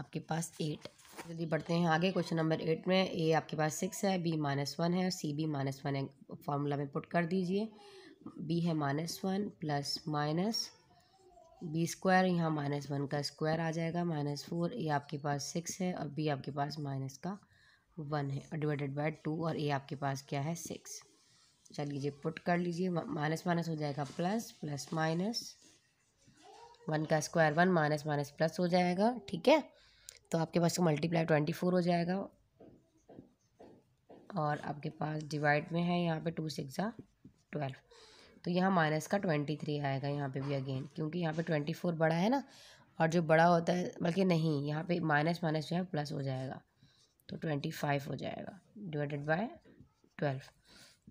आपके पास एट जल्दी बढ़ते हैं आगे क्वेश्चन नंबर एट में ए आपके पास सिक्स है बी माइनस वन है सी बी माइनस वन है फॉर्मूला में पुट कर दीजिए बी है minus one plus minus B square यहाँ माइनस वन का स्क्वायर आ जाएगा माइनस फोर ए आपके पास सिक्स है और बी आपके पास माइनस का वन है डिवाइडेड बाय टू और ए आपके पास क्या है सिक्स चल लीजिए पुट कर लीजिए माइनस माइनस हो जाएगा प्लस प्लस माइनस वन का square one minus minus plus हो जाएगा ठीक है तो आपके पास मल्टीप्लाई ट्वेंटी फोर हो जाएगा और आपके पास डिवाइड में है यहाँ पे टू सिक्स ट्वेल्व तो यहाँ माइनस का ट्वेंटी थ्री आएगा यहाँ पे भी अगेन क्योंकि यहाँ पे ट्वेंटी फोर बड़ा है ना और जो बड़ा होता है बल्कि नहीं यहाँ पे माइनस माइनस जो है प्लस हो जाएगा तो ट्वेंटी फाइव हो जाएगा डिवाइडेड बाय ट्वेल्व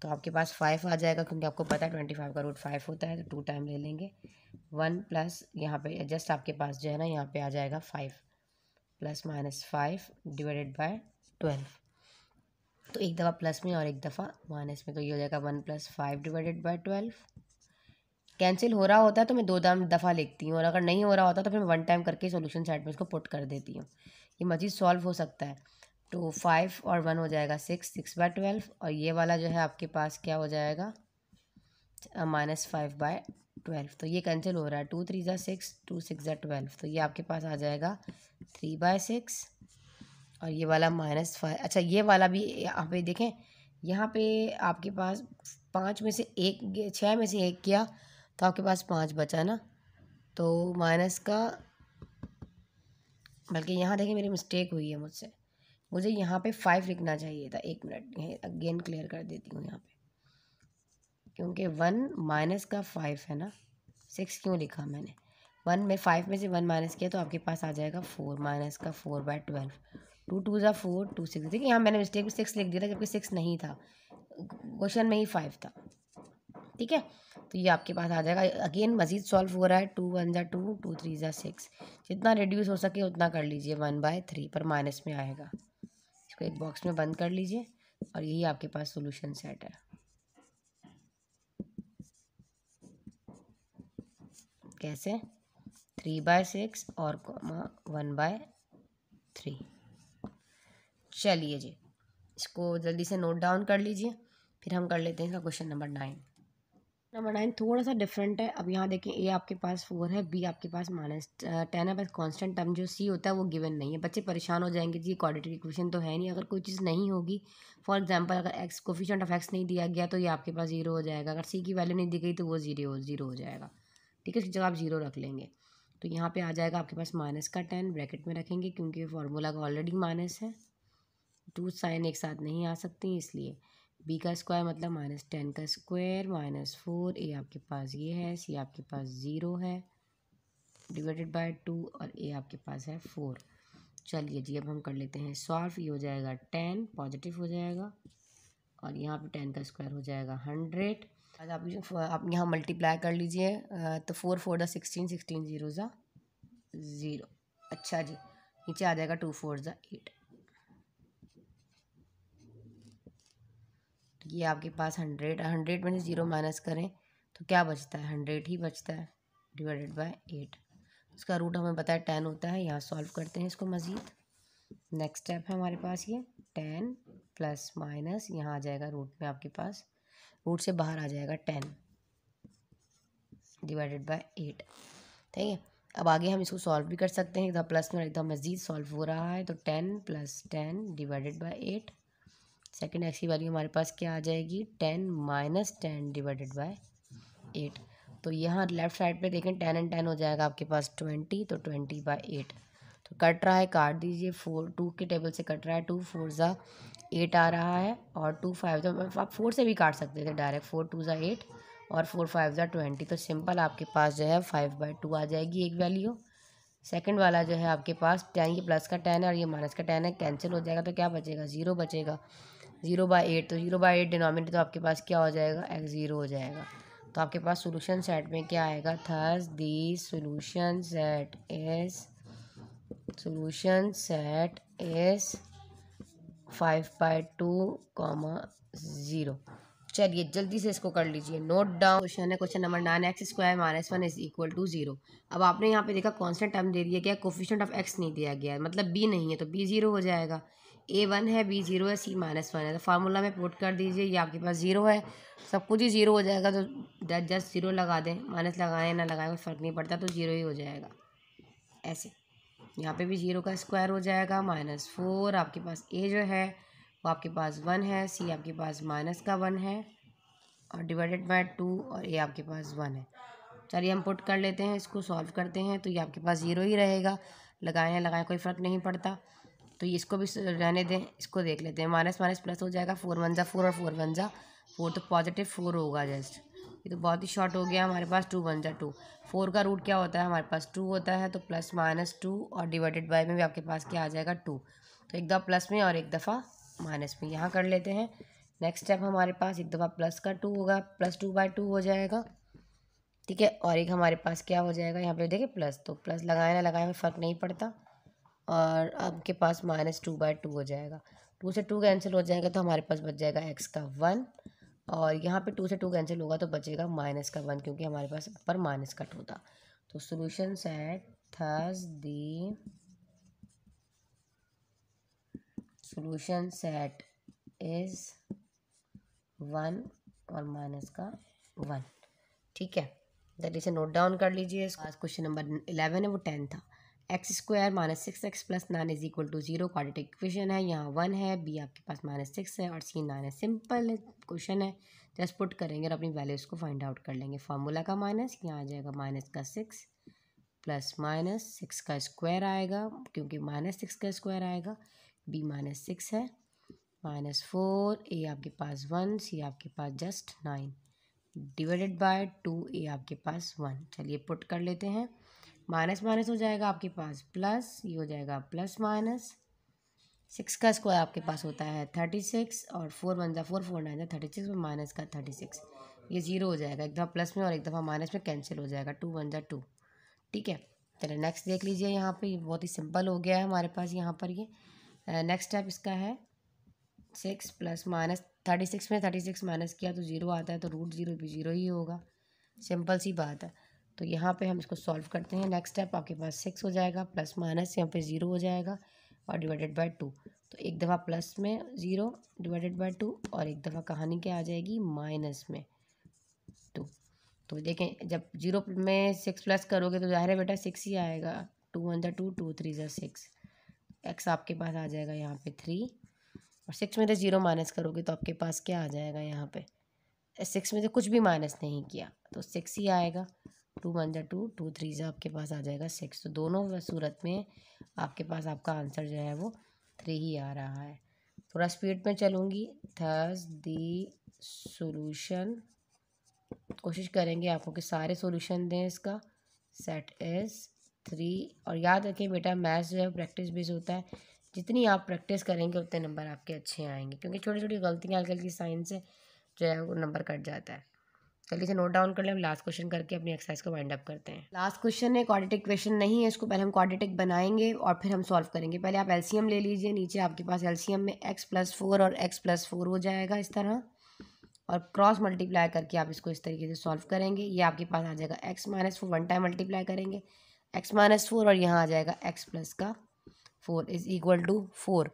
तो आपके पास फाइव आ जाएगा क्योंकि आपको पता है ट्वेंटी फाइव का रूट फाइव होता है तो टू टाइम ले लेंगे वन प्लस यहाँ पे जस्ट आपके पास जो है ना यहाँ पे आ जाएगा five plus minus five divided by twelve तो एक दफ़ा प्लस में और एक दफ़ा माइनस में तो ये हो जाएगा one plus five divided by twelve cancel हो रहा होता है तो मैं दो दाम दफ़ा लिखती हूँ और अगर नहीं हो रहा होता तो फिर मैं वन टाइम करके सोल्यूशन साइड में इसको पुट कर देती हूँ ये मजीद सॉल्व हो सकता है टू तो फाइव और वन हो जाएगा सिक्स सिक्स बाय ट्वेल्व और ये वाला जो है आपके पास क्या हो जाएगा माइनस फाइव बाय ट्वेल्व तो ये कैंसिल हो रहा है टू थ्री ज़ा सिक्स टू सिक्स ज़ा ट्वेल्व तो ये आपके पास आ जाएगा थ्री बाय सिक्स और ये वाला माइनस फाइव अच्छा ये वाला भी यहाँ पे देखें यहाँ पे आपके पास पाँच में से एक छः में से एक किया तो आपके पास पाँच बचा ना तो माइनस का बल्कि यहाँ देखें मेरी मिस्टेक हुई है मुझसे मुझे यहाँ पे फाइव लिखना चाहिए था एक मिनट अगेन क्लियर कर देती हूँ यहाँ पे क्योंकि वन माइनस का फाइव है ना सिक्स क्यों लिखा मैंने वन में फाइव में से वन माइनस किया तो आपके पास आ जाएगा फोर माइनस का four by twelve two two ज़ा फोर टू सिक्स देखिए यहाँ मैंने मिस्टेक में सिक्स लिख दिया था जबकि सिक्स नहीं था क्वेश्चन में ही फाइव था ठीक है तो ये आपके पास आ जाएगा अगेन मज़ीद सॉल्व हो रहा है टू वन ज़ा टू टू थ्री ज़ा सिक्स जितना रिड्यूस हो सके उतना कर लीजिए वन बाय थ्री पर माइनस में आएगा इसको एक बॉक्स में बंद कर लीजिए और यही आपके पास सोल्यूशन सेट है कैसे थ्री बाय सिक्स और वन बाय थ्री चलिए जी इसको जल्दी से नोट डाउन कर लीजिए फिर हम कर लेते हैं इसका question number nine number nine थोड़ा सा डिफरेंट है अब यहाँ देखें ए आपके पास फोर है बी आपके पास माइनस टेन है बस कांस्टेंट टर्म जो सी होता है वो गिवन नहीं है बच्चे परेशान हो जाएंगे जी क्वाड्रेटिक इक्वेशन तो है नहीं अगर कोई चीज़ नहीं होगी फॉर एग्जांपल अगर एक्स कोफिशेंट ऑफ एक्स नहीं दिया गया तो ये आपके पास जीरो हो जाएगा अगर सी की वैल्यू नहीं दी गई तो वो जीरो जीरो हो जाएगा ठीक है उसकी जगह आप जीरो रख लेंगे तो यहाँ पर आ जाएगा आपके पास माइनस का टेन ब्रैकेट में रखेंगे क्योंकि फार्मूला का ऑलरेडी माइनस है टू साइन एक साथ नहीं आ सकती इसलिए बी का स्क्वायर मतलब माइनस टेन का स्क्वायर माइनस फोर ए आपके पास ये है सी आपके पास ज़ीरो है डिवाइडेड बाय टू और ए आपके पास है फोर चलिए जी अब हम कर लेते हैं सॉल्व ये हो जाएगा टेन पॉजिटिव हो जाएगा और यहाँ पे टेन का स्क्वायर हो जाएगा हंड्रेड आज आप आप यहाँ मल्टीप्लाई कर लीजिए तो फोर फोर दा सिक्सटीन सिक्सटीन ज़ीरो ज़ा ज़ीरो अच्छा जी नीचे आ जाएगा टू फोर ज़ा एट ये आपके पास हंड्रेड हंड्रेड में से ज़ीरो माइनस करें तो क्या बचता है हंड्रेड ही बचता है डिवाइडेड बाय एट उसका रूट हमें बताया टेन होता है यहाँ सॉल्व करते हैं इसको मज़ीद नेक्स्ट स्टेप है हमारे पास ये टेन प्लस माइनस यहाँ आ जाएगा रूट में आपके पास रूट से बाहर आ जाएगा टेन डिवाइडेड बाय एट ठीक है अब आगे हम इसको सॉल्व भी कर सकते हैं एकदम प्लस में एकदम मज़ीद सॉल्व हो रहा है तो ten plus ten divided by eight second X की वैल्यू हमारे पास क्या आ जाएगी ten minus ten divided by eight तो यहाँ लेफ्ट साइड पे देखें टेन एंड टेन हो जाएगा आपके पास ट्वेंटी तो ट्वेंटी बाई एट तो कट रहा है काट दीजिए फोर टू के टेबल से कट रहा है टू फोर ज़ा एट आ रहा है और टू फाइव ज़ा मतलब आप फोर से भी काट सकते थे डायरेक्ट फोर टू ज़ा एट और फोर फाइव ज़ा ट्वेंटी तो सिंपल आपके पास जो है फाइव बाई टू आ जाएगी एक वैल्यू सेकंड वाला जो है आपके पास टेन ये प्लस का टेन है और ये माइनस का टेन है कैंसिल हो जाएगा तो क्या बचेगा ज़ीरो बचेगा ज़ीरो बाई एट तो ज़ीरो बाई एट डिनोमिनेटर तो आपके पास क्या हो जाएगा एक्स ज़ीरो हो जाएगा तो आपके पास सोलूशन सेट में क्या आएगा thus the solution set is solution set S five by two comma zero चलिए जल्दी से इसको कर लीजिए नोट डाउन क्वेश्चन है question number nine X square minus one is equal to zero अब आपने यहाँ पे देखा कॉन्स्टेंट टर्म दे दिया गया कोफिशेंट ऑफ एक्स नहीं दिया गया मतलब बी नहीं है तो बी जीरो हो जाएगा ए वन है बी ज़ीरो है सी माइनस वन है तो फार्मूला में पुट कर दीजिए ये आपके पास ज़ीरो है सब कुछ ही ज़ीरो हो जाएगा तो जस्ट जस्ट ज़ीरो लगा दें माइनस लगाएं ना लगाएं कोई फ़र्क नहीं पड़ता तो ज़ीरो ही हो जाएगा ऐसे यहाँ पे भी ज़ीरो का स्क्वायर हो जाएगा माइनस फोर आपके पास ए जो है वो आपके पास वन है सी आपके पास माइनस का वन है और डिवाइडेड बाई टू और ए आपके पास वन है चलिए हम पुट कर लेते हैं इसको सॉल्व करते हैं तो ये आपके पास ज़ीरो ही रहेगा लगाएं लगाएं कोई फ़र्क नहीं पड़ता तो इसको भी रहने दें इसको देख लेते हैं माइनस माइनस प्लस हो जाएगा फोर वन ज़ा फोर और फोर वन ज़ा फोर तो पॉजिटिव फोर होगा जस्ट ये तो बहुत ही शॉर्ट हो गया हमारे पास टू वन ज़ा टू फोर का रूट क्या होता है हमारे पास टू होता है तो प्लस माइनस टू और डिवाइडेड बाय में भी आपके पास क्या आ जाएगा टू तो एक दफ़ा प्लस में और एक दफ़ा माइनस में यहाँ कर लेते हैं नेक्स्ट स्टेप हमारे पास एक दफ़ा प्लस का टू होगा प्लस टू बाई टू हो जाएगा ठीक है और एक हमारे पास क्या हो जाएगा यहाँ पे देखिए प्लस तो प्लस लगाए ना लगाए में फ़र्क नहीं पड़ता और आपके पास माइनस टू बाई टू हो जाएगा टू से टू कैंसिल हो जाएगा तो हमारे पास बच जाएगा एक्स का वन और यहाँ पे टू से टू कैंसिल होगा तो बचेगा माइनस का वन क्योंकि हमारे पास ऊपर माइनस का टू था तो solution set thus the solution set is one और माइनस का वन ठीक है जल्दी से नोट डाउन कर लीजिए आज क्वेश्चन नंबर इलेवन है वो टेन था X square minus six X plus nine is equal to zero quadratic equation है यहाँ वन है बी आपके पास माइनस सिक्स है और सी नाइन है सिंपल क्वेश्चन है जस्ट पुट करेंगे और अपनी वैल्यूज़ को फाइंड आउट कर लेंगे फार्मूला का माइनस यहाँ आ जाएगा माइनस का सिक्स प्लस माइनस सिक्स का स्क्वायर आएगा क्योंकि माइनस सिक्स का स्क्वायर आएगा बी माइनस सिक्स है माइनस फोर ए आपके पास वन सी आपके पास just nine divided by two A आपके पास वन चलिए पुट कर लेते हैं माइनस माइनस हो जाएगा आपके पास प्लस ये हो जाएगा प्लस माइनस सिक्स का स्क्वायर आपके पास होता है थर्टी सिक्स और फोर वन जा फोर फोर नाइन जा थर्टी सिक्स और माइनस का थर्टी सिक्स ये जीरो हो जाएगा एक दफ़ा प्लस में और एक दफ़ा माइनस में कैंसिल हो जाएगा टू वन जा टू ठीक है चलिए नेक्स्ट देख लीजिए यहाँ पर बहुत ही सिंपल हो गया है हमारे पास यहाँ पर ये नेक्स्ट स्टेप इसका है six plus minus thirty six में थर्टी सिक्स माइनस किया तो ज़ीरो आता है तो रूट ज़ीरो भी ज़ीरो ही होगा सिंपल सी बात है तो यहाँ पे हम इसको सॉल्व करते हैं नेक्स्ट स्टेप आपके पास सिक्स हो जाएगा प्लस माइनस यहाँ पे ज़ीरो हो जाएगा और डिवाइडेड बाय टू तो एक दफ़ा प्लस में ज़ीरो डिवाइडेड बाय टू और एक दफ़ा कहानी क्या आ जाएगी माइनस में टू तो देखें जब जीरो में सिक्स प्लस करोगे तो ज़ाहिर है बेटा सिक्स ही आएगा टू वन ज़ा टू टू थ्री ज़ा सिक्स एक्स आपके पास आ जाएगा यहाँ पे थ्री और सिक्स में तो ज़ीरो माइनस करोगे तो आपके पास क्या आ जाएगा यहाँ पे सिक्स में तो कुछ भी माइनस नहीं किया तो सिक्स ही आएगा टू वन ज़ा टू टू थ्री जो आपके पास आ जाएगा सिक्स तो दोनों सूरत में आपके पास आपका आंसर जो है वो थ्री ही आ रहा है थोड़ा स्पीड में चलूँगी थर्स दी सोल्यूशन कोशिश करेंगे आपको कि सारे सोल्यूशन दें इसका सेट इज़ थ्री और याद रखें बेटा मैथ्स जो है प्रैक्टिस बेस होता है जितनी आप प्रैक्टिस करेंगे उतने नंबर आपके अच्छे आएंगे क्योंकि छोटी छोटी गलतियाँ हल्की हल्की साइंस से जो है वो नंबर कट जाता है जल्दी से नोट डाउन कर लें लास्ट क्वेश्चन करके अपनी एक्सरसाइज को वाइंड अप करते हैं लास्ट क्वेश्चन है क्वाड्रेटिक क्वेश्चन नहीं है इसको पहले हम क्वाड्रेटिक बनाएंगे और फिर हम सॉल्व करेंगे पहले आप एलसीएम ले लीजिए नीचे आपके पास एलसीएम में एक्स प्लस फोर और एक्स प्लस फोर हो जाएगा इस तरह और क्रॉस मल्टीप्लाई करके आप इसको इस तरीके से सॉल्व करेंगे ये आपके पास आ जाएगा X minus four one time multiply करेंगे एक्स माइनस फोर और यहाँ आ जाएगा एक्स प्लस का four is equal to four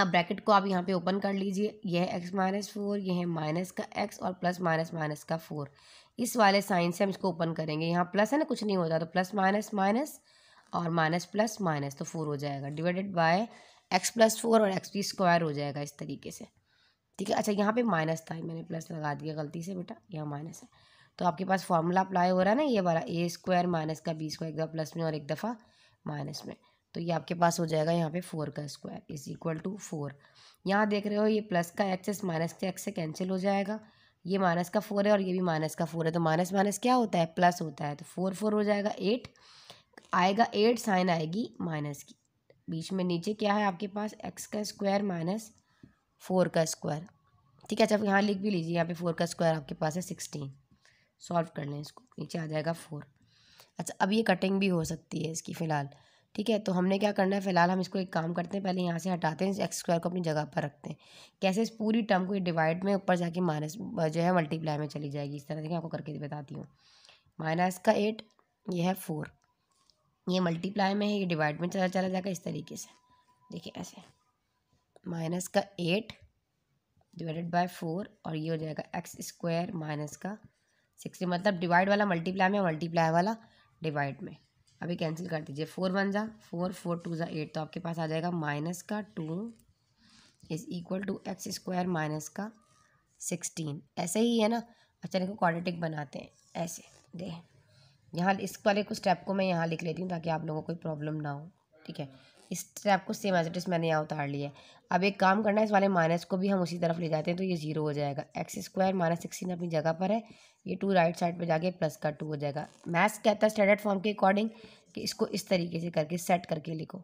अब ब्रैकेट को आप यहाँ पे ओपन कर लीजिए यह है एक्स माइनस फोर यह है माइनस का एक्स और प्लस माइनस माइनस का फोर इस वाले साइन से हम इसको ओपन करेंगे यहाँ प्लस है ना कुछ नहीं होता तो प्लस माइनस माइनस और माइनस प्लस माइनस तो फोर हो जाएगा divided by X plus four और एक्स पी स्क्वायर हो जाएगा इस तरीके से ठीक है अच्छा यहाँ पे माइनस था मैंने प्लस लगा दिया गलती से बेटा यहाँ माइनस है तो आपके पास फॉर्मूला अप्लाई हो रहा है ना ये वाला ए स्क्वायर माइनस का बी स्क्वायर एक दफ़ा प्लस में और एक दफ़ा माइनस में तो ये आपके पास हो जाएगा यहाँ पे फोर का square is equal to four यहाँ देख रहे हो ये प्लस का एक्सेस माइनस के एक्स से कैंसिल हो जाएगा ये माइनस का फोर है और ये भी माइनस का फोर है तो माइनस माइनस क्या होता है प्लस होता है तो फोर फोर हो जाएगा एट आएगा एट साइन आएगी माइनस की बीच में नीचे क्या है आपके पास एक्स का स्क्वायर माइनस फोर का स्क्वायर ठीक है अच्छा यहाँ लिख भी लीजिए यहाँ पे फोर का स्क्वायर आपके पास है सिक्सटीन सॉल्व कर लें इसको नीचे आ जाएगा फोर अच्छा अब ये कटिंग भी हो सकती है इसकी फ़िलहाल ठीक है तो हमने क्या करना है फिलहाल हम इसको एक काम करते हैं पहले यहाँ से हटाते हैं एक्स स्क्वायर को अपनी जगह पर रखते हैं कैसे इस पूरी टर्म को डिवाइड में ऊपर जाके माइनस जो है मल्टीप्लाई में चली जाएगी इस तरह से आपको करके बताती हूँ माइनस का एट ये है फोर ये मल्टीप्लाई में है ये डिवाइड में चला चला जाएगा इस तरीके से देखिए ऐसे माइनस का एट डिवाइडेड बाय फोर और ये हो जाएगा एक्स स्क्वायर माइनस का सिक्सटी मतलब डिवाइड वाला मल्टीप्लाई में मल्टीप्लाई वाला डिवाइड में अभी कैंसिल कर दीजिए फोर वन ज़ा फोर फोर टू ज़ा एट तो आपके पास आ जाएगा माइनस का two is equal to x square minus का सिक्सटीन ऐसे ही है ना अच्छा देखो क्वाड्रेटिक बनाते हैं ऐसे दे यहाँ इस वाले को स्टेप को मैं यहाँ लिख लेती हूँ ताकि आप लोगों को कोई प्रॉब्लम ना हो ठीक है इस स्टेप को सेम एज इज मैंने यहाँ उतार लिया अब एक काम करना है इस वाले माइनस को भी हम उसी तरफ ले जाते हैं तो ये जीरो हो जाएगा एक्स स्क्वायर माइनस सिक्सटीन अपनी जगह पर है ये टू राइट साइड पर जाके प्लस का टू हो जाएगा मैथ्स कहता है स्टैंडर्ड फॉर्म के अकॉर्डिंग कि इसको इस तरीके से करके सेट करके लिखो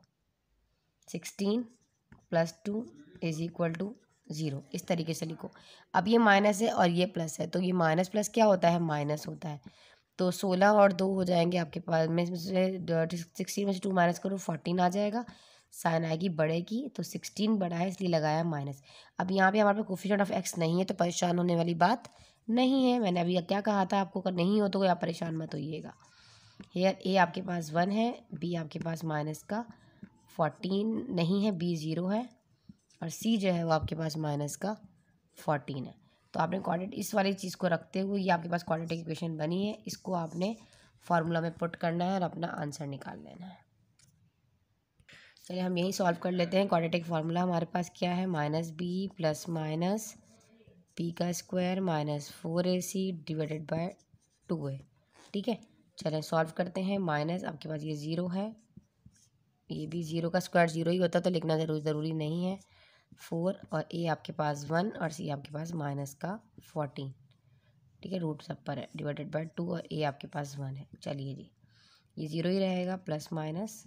sixteen plus two is equal to zero इस तरीके से लिखो अब ये माइनस है और ये प्लस है तो ये माइनस प्लस क्या होता है माइनस होता है तो सोलह और दो हो जाएंगे आपके पास में सिक्सटीन में से टू माइनस करो फोर्टीन आ जाएगा साइन आएगी बढ़ेगी तो सिक्सटीन बड़ा है इसलिए लगाया माइनस अब यहाँ पे हमारे पास कोफिशेंट ऑफ एक्स नहीं है तो परेशान होने वाली बात नहीं है मैंने अभी क्या कहा था आपको अगर नहीं हो तो आप परेशान मत होइएगा हेयर ए आपके पास वन है बी आपके पास माइनस का फोर्टीन नहीं है बी ज़ीरो है और सी जो है वो आपके पास माइनस का फोर्टीन है तो आपने क्वाड्रेट इस वाली चीज़ को रखते हुए ये आपके पास क्वाड्रेटिक इक्वेशन बनी है इसको आपने फार्मूला में पुट करना है और अपना आंसर निकाल लेना है चलिए हम यही सॉल्व कर लेते हैं क्वाड्रेटिक फार्मूला हमारे पास क्या है minus B plus minus P का square minus four A C divided by two A ठीक है चलें सॉल्व करते हैं माइनस आपके पास ये ज़ीरो है ये भी ज़ीरो का स्क्वायर ज़ीरो ही होता तो लिखना ज़रूरी ज़रूरी नहीं है फोर और ए आपके पास वन और सी आपके पास माइनस का फोर्टीन ठीक है रूट सब पर है डिवाइडेड बाय टू और ए आपके पास वन है चलिए जी ये ज़ीरो ही रहेगा plus minus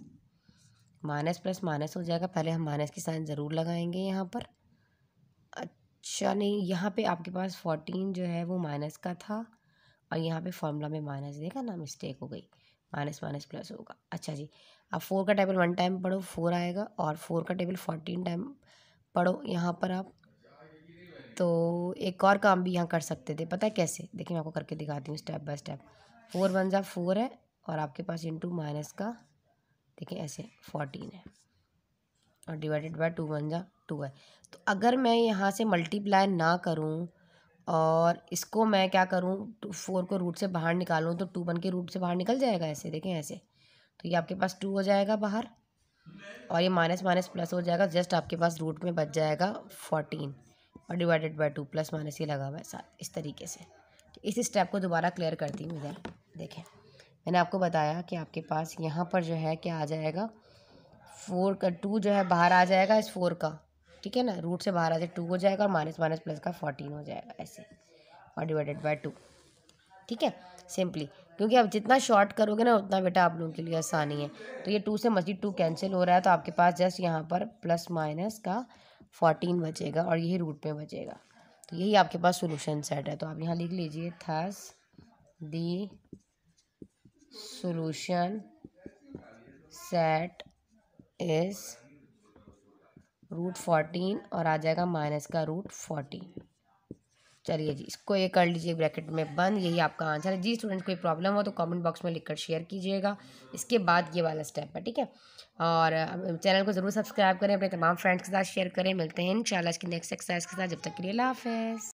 minus plus minus हो जाएगा पहले हम माइनस की साइन ज़रूर लगाएंगे यहाँ पर अच्छा नहीं यहाँ पे आपके पास फोर्टीन जो है वो माइनस का था और यहाँ पे फॉर्मूला में माइनस देगा ना मिस्टेक हो गई माइनस माइनस प्लस होगा अच्छा जी अब फोर का टेबल वन टाइम पढ़ो फोर आएगा और फोर का टेबल फोर्टीन टाइम पढ़ो यहाँ पर आप तो एक और काम भी यहाँ कर सकते थे पता है कैसे देखिए मैं आपको करके दिखाती हूँ step by step four one ज़ा फोर है और आपके पास इंटू माइनस का देखिए ऐसे फोर्टीन है और डिवाइडेड बाय टू वन ज़ा टू है तो अगर मैं यहाँ से मल्टीप्लाई ना करूँ और इसको मैं क्या करूँ फोर तो को रूट से बाहर निकालूँ तो टू वन के रूट से बाहर निकल जाएगा ऐसे देखें ऐसे तो ये आपके पास टू हो जाएगा बाहर और ये माइनस माइनस प्लस हो जाएगा जस्ट आपके पास रूट में बच जाएगा फोर्टीन और divided by two plus minus ये लगा हुआ है साथ इस तरीके से तो इस स्टेप को दोबारा क्लियर करती हूँ इधर देखें मैंने आपको बताया कि आपके पास यहाँ पर जो है क्या आ जाएगा फोर का टू जो है बाहर आ जाएगा इस फोर का ठीक है ना रूट से बाहर आ जाए टू हो जाएगा और माइनस माइनस प्लस का फोर्टीन हो जाएगा ऐसे और डिवाइडेड बाई टू ठीक है सिंपली क्योंकि आप जितना शॉर्ट करोगे ना उतना बेटा आप लोगों के लिए आसानी है तो ये टू से मजीद टू कैंसिल हो रहा है तो आपके पास जस्ट यहाँ पर प्लस माइनस का फोर्टीन बचेगा और यही रूट में बचेगा तो यही आपके पास सोल्यूशन सेट है तो आप यहाँ लिख लीजिए thus the solution set is root fourteen और आ जाएगा माइनस का रूट फोर्टीन चलिए जी इसको ये कर लीजिए ब्रैकेट में बंद यही आपका आंसर है जी स्टूडेंट कोई प्रॉब्लम हो तो कमेंट बॉक्स में लिखकर शेयर कीजिएगा इसके बाद ये वाला स्टेप है ठीक है और चैनल को ज़रूर सब्सक्राइब करें अपने तमाम फ्रेंड्स के साथ शेयर करें मिलते हैं इन आज नेक्स्ट एक्सरसाइज के साथ जब तक के लिए हाफ